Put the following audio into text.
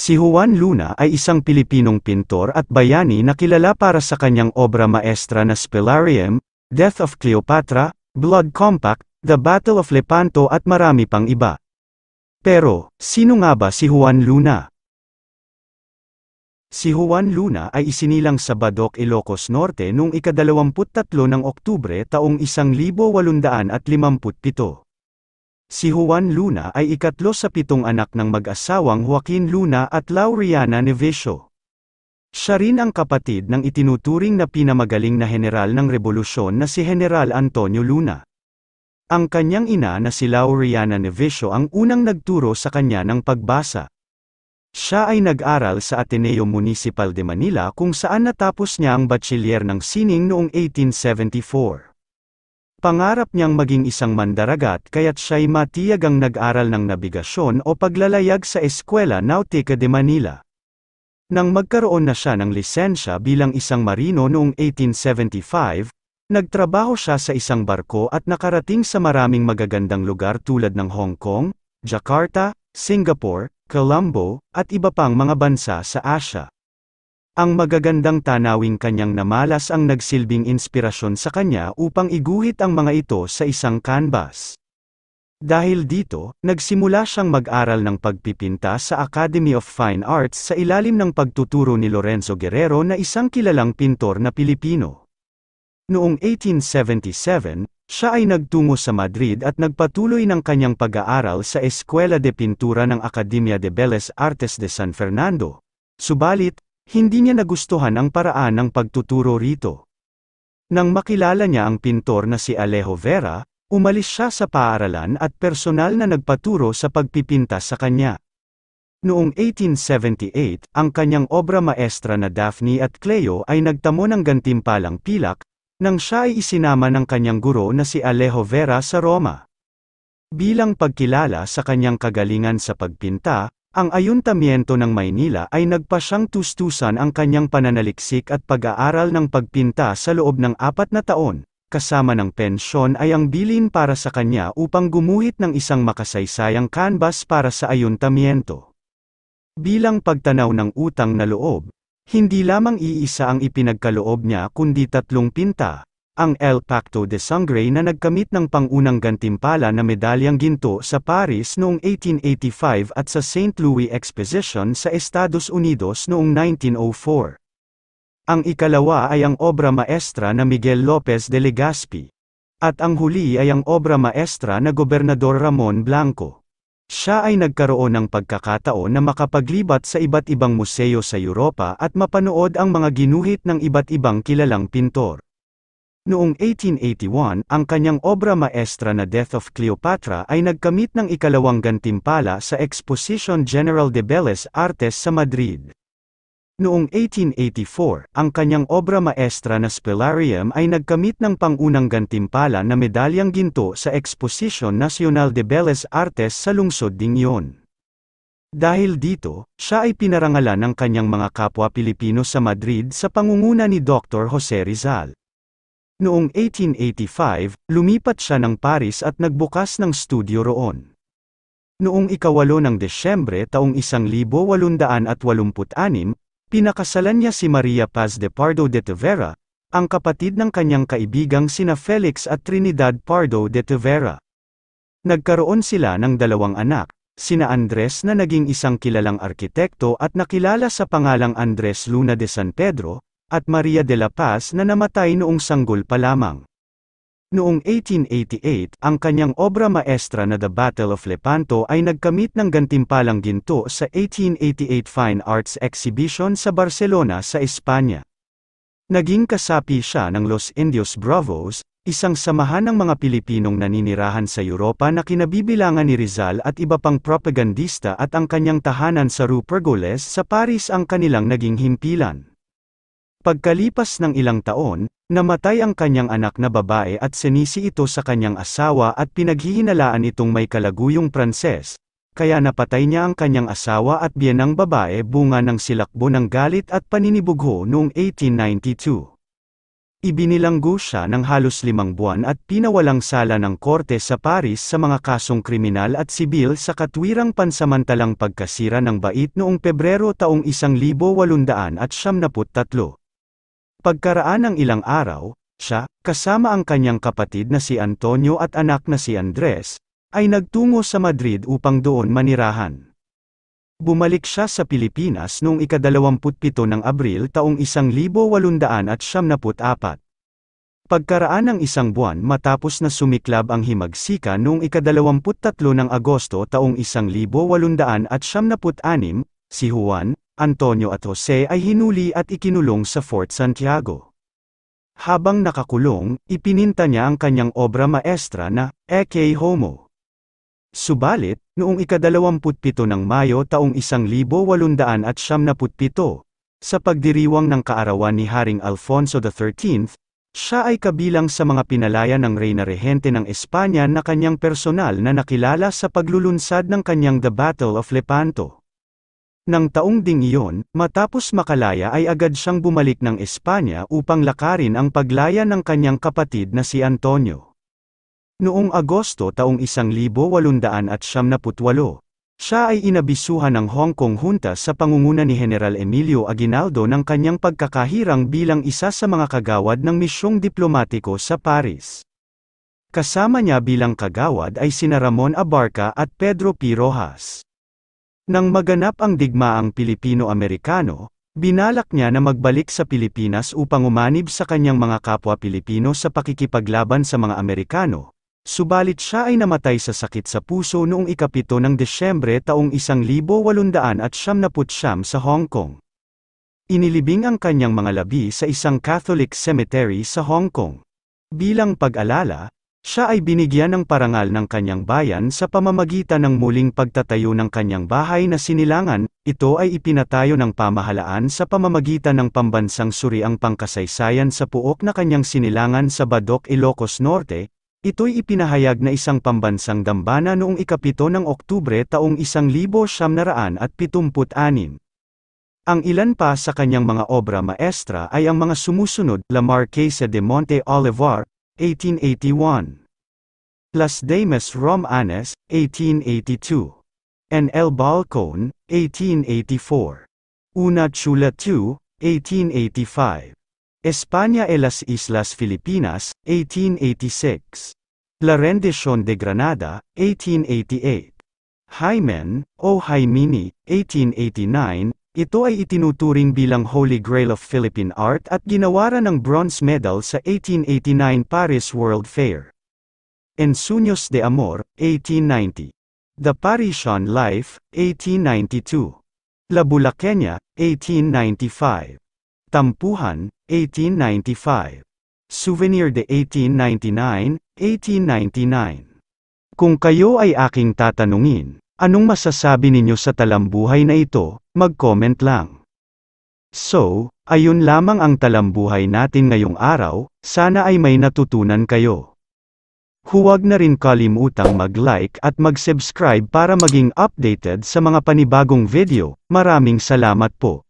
Si Juan Luna ay isang Pilipinong pintor at bayani na kilala para sa kanyang obra maestra na Spellarium, Death of Cleopatra, Blood Compact, The Battle of Lepanto at marami pang iba. Pero, sino nga ba si Juan Luna? Si Juan Luna ay isinilang sa Badoc, Ilocos Norte noong ikadalawamput tatlo ng Oktubre taong 1857. Si Juan Luna ay ikatlo sa pitong anak ng mag-asawang Joaquin Luna at Lauriana Nevisio. Siya rin ang kapatid ng itinuturing na pinamagaling na general ng rebolusyon na si General Antonio Luna. Ang kanyang ina na si Lauriana Nevisio ang unang nagturo sa kanya ng pagbasa. Siya ay nag-aral sa Ateneo Municipal de Manila kung saan natapos niya ang batsilyer ng sining noong 1874. Pangarap niyang maging isang mandaragat kaya't siya'y ang nag-aral ng nabigasyon o paglalayag sa Eskwela Nautica de Manila. Nang magkaroon na siya ng lisensya bilang isang marino noong 1875, nagtrabaho siya sa isang barko at nakarating sa maraming magagandang lugar tulad ng Hong Kong, Jakarta, Singapore, Colombo, at iba pang mga bansa sa Asia. Ang magagandang tanawing kanyang namalas ang nagsilbing inspirasyon sa kanya upang iguhit ang mga ito sa isang canvas. Dahil dito, nagsimula siyang mag-aral ng pagpipinta sa Academy of Fine Arts sa ilalim ng pagtuturo ni Lorenzo Guerrero na isang kilalang pintor na Pilipino. Noong 1877, siya ay nagtungo sa Madrid at nagpatuloy ng kanyang pag-aaral sa Escuela de Pintura ng Academia de Bellas Artes de San Fernando. Subalit, hindi niya nagustuhan ang paraan ng pagtuturo rito. Nang makilala niya ang pintor na si Alejo Vera, umalis siya sa paaralan at personal na nagpaturo sa pagpipinta sa kanya. Noong 1878, ang kanyang obra maestra na Daphne at Cleo ay nagtamo ng gantimpalang pilak, nang siya ay isinama ng kanyang guro na si Alejo Vera sa Roma. Bilang pagkilala sa kanyang kagalingan sa pagpinta, ang ayuntamiento ng Maynila ay nagpasyang tustusan ang kanyang pananaliksik at pag-aaral ng pagpinta sa loob ng apat na taon, kasama ng pensyon ay ang bilin para sa kanya upang gumuhit ng isang makasaysayang canvas para sa ayuntamiento. Bilang pagtanaw ng utang na loob, hindi lamang iisa ang ipinagkaloob niya kundi tatlong pinta, ang El Pacto de Sangre na nagkamit ng pangunang gantimpala na medalyang ginto sa Paris noong 1885 at sa St. Louis Exposition sa Estados Unidos noong 1904. Ang ikalawa ay ang obra maestra na Miguel Lopez de Legazpi. At ang huli ay ang obra maestra na Gobernador Ramon Blanco. Siya ay nagkaroon ng pagkakataon na makapaglibat sa iba't ibang museo sa Europa at mapanood ang mga ginuhit ng iba't ibang kilalang pintor. Noong 1881, ang kanyang obra maestra na Death of Cleopatra ay nagkamit ng ikalawang gantimpala sa Exposition General de Belles Artes sa Madrid. Noong 1884, ang kanyang obra maestra na Spelarium ay nagkamit ng pangunang gantimpala na medalyang ginto sa Exposition Nacional de Belles Artes sa lungsod ding iyon. Dahil dito, siya ay pinarangalan ng kanyang mga kapwa Pilipino sa Madrid sa pangunguna ni Dr. Jose Rizal. Noong 1885, lumipat siya ng Paris at nagbukas ng studio roon. Noong ikawalo ng Desyembre taong 1886, pinakasalan niya si Maria Paz de Pardo de Tavera, ang kapatid ng kanyang kaibigang sina Felix at Trinidad Pardo de Tavera. Nagkaroon sila ng dalawang anak, sina Andres na naging isang kilalang arkitekto at nakilala sa pangalang Andres Luna de San Pedro, at Maria de la Paz na namatay noong sanggol pa lamang. Noong 1888, ang kanyang obra maestra na The Battle of Lepanto ay nagkamit ng gantimpalang ginto sa 1888 Fine Arts Exhibition sa Barcelona sa Espanya. Naging kasapi siya ng Los Indios Bravos, isang samahan ng mga Pilipinong naninirahan sa Europa na kinabibilangan ni Rizal at iba pang propagandista at ang kanyang tahanan sa Rupergoles sa Paris ang kanilang naging himpilan. Pagkalipas ng ilang taon, namatay ang kanyang anak na babae at sinisi ito sa kanyang asawa at pinaghihinalaan itong may kalaguyong Pranses, kaya napatay niya ang kanyang asawa at biyanang babae bunga ng silakbo ng galit at paninibugho noong 1892. Ibinilanggo siya ng halos limang buwan at pinawalang sala ng korte sa Paris sa mga kasong kriminal at sibil sa katwirang pansamantalang pagkasira ng bait noong Pebrero taong 1873. Pagkaraan ng ilang araw, siya, kasama ang kanyang kapatid na si Antonio at anak na si Andres, ay nagtungo sa Madrid upang doon manirahan. Bumalik siya sa Pilipinas noong ikadalawamputpito ng Abril taong 1874. Pagkaraan ng isang buwan matapos na sumiklab ang himagsika noong ikadalawamputtatlo ng Agosto taong 1876, si Juan, Antonio at Jose ay hinuli at ikinulong sa Fort Santiago. Habang nakakulong, ipininta niya ang kanyang obra maestra na Ecce Homo. Subalit, noong ikadalawamputpito ng Mayo taong 1877, sa pagdiriwang ng kaarawan ni Haring Alfonso XIII, siya ay kabilang sa mga pinalaya ng reyna rehente ng Espanya na kanyang personal na nakilala sa paglulunsad ng kanyang The Battle of Lepanto. Nang taong ding iyon, matapos makalaya ay agad siyang bumalik ng Espanya upang lakarin ang paglaya ng kanyang kapatid na si Antonio. Noong Agosto taong 1878, siya ay inabisuhan ng Hong Kong Junta sa pangunguna ni General Emilio Aguinaldo ng kanyang pagkakahirang bilang isa sa mga kagawad ng misyong diplomatiko sa Paris. Kasama niya bilang kagawad ay sina Ramon Abarca at Pedro P. Rojas. Nang maganap ang digmaang Pilipino-Amerikano, binalak niya na magbalik sa Pilipinas upang umanib sa kanyang mga kapwa Pilipino sa pakikipaglaban sa mga Amerikano, subalit siya ay namatay sa sakit sa puso noong ikapito ng Desyembre taong 1879 sa Hong Kong. Inilibing ang kanyang mga labi sa isang Catholic cemetery sa Hong Kong. Bilang pag-alala, siya ay binigyan ng parangal ng kanyang bayan sa pamamagitan ng muling pagtatayo ng kanyang bahay na sinilangan, ito ay ipinatayo ng pamahalaan sa pamamagitan ng pambansang suriang pangkasaysayan sa puok na kanyang sinilangan sa Badok Ilocos Norte, ito'y ipinahayag na isang pambansang dambana noong ikapito ng Oktubre taong 1976. Ang ilan pa sa kanyang mga obra maestra ay ang mga sumusunod, La Marquesa de Monte Olivar, 1881. Las Dames Romanes, 1882. And El Balcon, 1884. Una Chula 2, 1885. España e las Islas Filipinas, 1886. La Rendición de Granada, 1888. Jaimen, O Jaimini, 1889, ito ay itinuturing bilang Holy Grail of Philippine Art at ginawaran ng bronze medal sa 1889 Paris World Fair. Ensueños de Amor, 1890. The Parisian Life, 1892. La Bulaqueña, 1895. Tampuhan, 1895. Souvenir de 1899, 1899. Kung kayo ay aking tatanungin, Anong masasabi ninyo sa talambuhay na ito? Mag-comment lang. So, ayun lamang ang talambuhay natin ngayong araw, sana ay may natutunan kayo. Huwag na rin kalimutang mag-like at mag-subscribe para maging updated sa mga panibagong video, maraming salamat po.